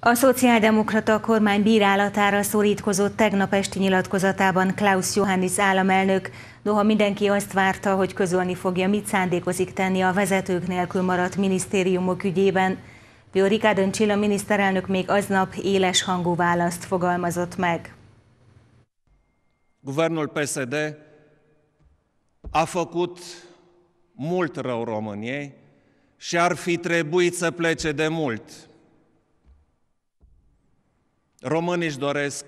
A szociáldemokrata kormány bírálatára szorítkozott tegnap esti nyilatkozatában Klaus Johannis államelnök, noha mindenki azt várta, hogy közölni fogja, mit szándékozik tenni a vezetők nélkül maradt minisztériumok ügyében. Viorica Döncsilla miniszterelnök még aznap éles hangú választ fogalmazott meg. Guvernul PSD a făcut mult rău României și ar fi trebuit să plece de mult. Românii își doresc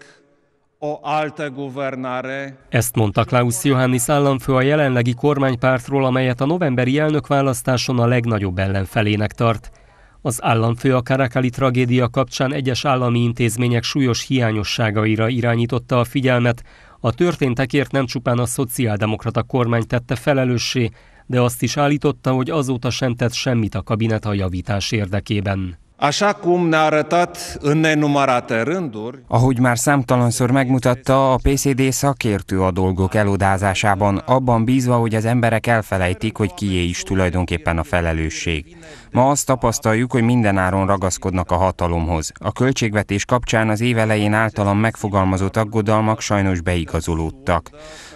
o altă guvernare. Ezt mondta Klaus Johannis államfő a jelenlegi kormánypártról, amelyet a novemberi elnökválasztáson a legnagyobb ellenfelének tart. Az államfő a karakali tragédia kapcsán egyes állami intézmények súlyos hiányosságaira irányította a figyelmet. A történtekért nem csupán a szociáldemokrata kormány tette felelőssé, de azt is állította, hogy azóta sem tett semmit a kabinet a javítás érdekében. Așa cum ne-a arătat în nenumărate rânduri, ahogy már számtalanszor megmutatta, a PCD szakértő a dolgok elodázásában, abban bízva, hogy az emberek elfelejtik, hogy kié is tulajdonképpen a felelősség. Ma azt tapasztaljuk, hogy mindenáron ragaszkodnak a hatalomhoz. A költségvetés kapcsán az évelején általam megfogalmazott aggodalmak sajnos beigazolódtak.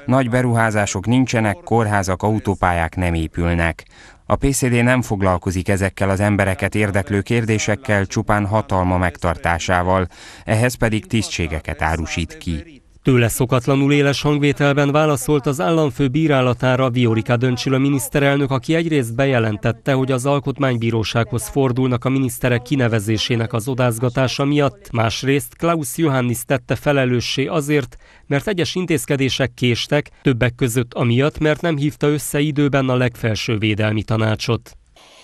Nagy beruházások nincsenek, kórházak, autópályák nem épülnek. A PCD nem foglalkozik ezekkel az embereket érdeklő kérdésekkel, csupán hatalma megtartásával, ehhez pedig tisztségeket árusít ki. Tőle szokatlanul éles hangvételben válaszolt az államfő bírálatára Viorika Döncsül a miniszterelnök, aki egyrészt bejelentette, hogy az alkotmánybírósághoz fordulnak a miniszterek kinevezésének az odázgatása miatt, másrészt Klaus Johannis tette felelőssé azért, mert egyes intézkedések késtek, többek között amiatt, mert nem hívta össze időben a legfelső védelmi tanácsot.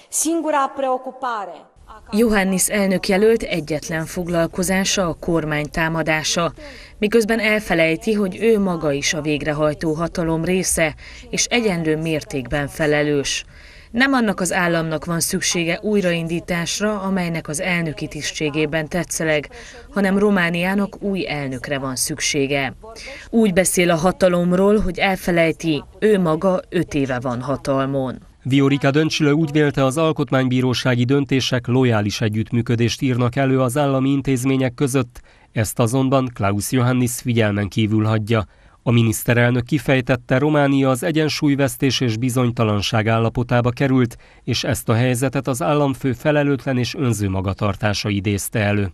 Singura preocupare Johannis elnök jelölt egyetlen foglalkozása a kormány támadása, miközben elfelejti, hogy ő maga is a végrehajtó hatalom része, és egyenlő mértékben felelős. Nem annak az államnak van szüksége újraindításra, amelynek az elnöki tisztségében tetszeleg, hanem Romániának új elnökre van szüksége. Úgy beszél a hatalomról, hogy elfelejti, ő maga öt éve van hatalmon. Diorika Döncsülő úgy vélte, az alkotmánybírósági döntések lojális együttműködést írnak elő az állami intézmények között, ezt azonban Klaus Johannis figyelmen kívül hagyja. A miniszterelnök kifejtette, Románia az egyensúlyvesztés és bizonytalanság állapotába került, és ezt a helyzetet az államfő felelőtlen és önző magatartása idézte elő.